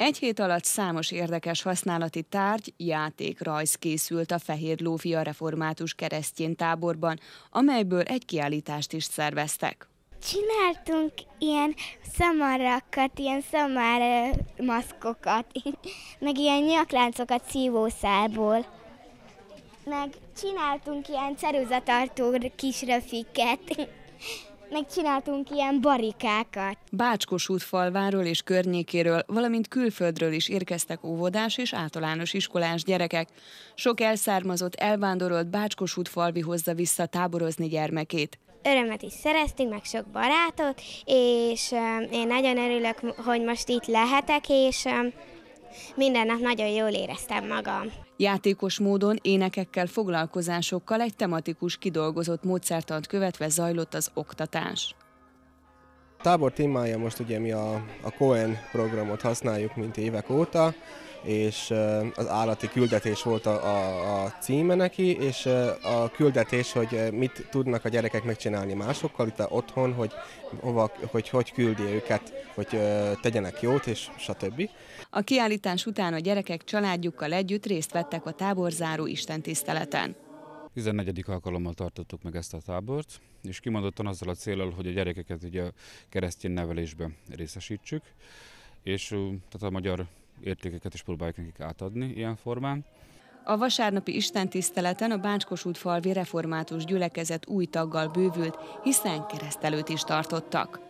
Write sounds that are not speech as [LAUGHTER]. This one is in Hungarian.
Egy hét alatt számos érdekes használati tárgy, játék, rajz készült a Fehér Lófia Református keresztjén táborban, amelyből egy kiállítást is szerveztek. Csináltunk ilyen szamarakat, ilyen szamár maszkokat, [LAUGHS] meg ilyen nyakláncokat szívószálból. Meg csináltunk ilyen ceruzatartó kis röfiket. [LAUGHS] Megcsináltunk ilyen barikákat. Bácskos útfalváról és környékéről, valamint külföldről is érkeztek óvodás és általános iskolás gyerekek. Sok elszármazott, elvándorolt Bácskos útfalvi hozza vissza táborozni gyermekét örömet is szereztünk, meg sok barátot, és én nagyon örülök, hogy most itt lehetek, és minden nap nagyon jól éreztem magam. Játékos módon énekekkel, foglalkozásokkal egy tematikus kidolgozott módszertant követve zajlott az oktatás. A tábor témája most ugye mi a, a Cohen programot használjuk, mint évek óta, és az állati küldetés volt a, a, a címe neki, és a küldetés, hogy mit tudnak a gyerekek megcsinálni másokkal itt otthon, hogy hova, hogy, hogy küldi őket, hogy tegyenek jót, és stb. A kiállítás után a gyerekek családjukkal együtt részt vettek a táborzáró istentiszteleten. 14. alkalommal tartottuk meg ezt a tábort, és kimondottan azzal a célral, hogy a gyerekeket ugye a keresztény nevelésbe részesítsük, és tehát a magyar értékeket is próbáljuk nekik átadni ilyen formán. A vasárnapi istentiszteleten a Báncskos falvi református gyülekezet új taggal bővült, hiszen keresztelőt is tartottak.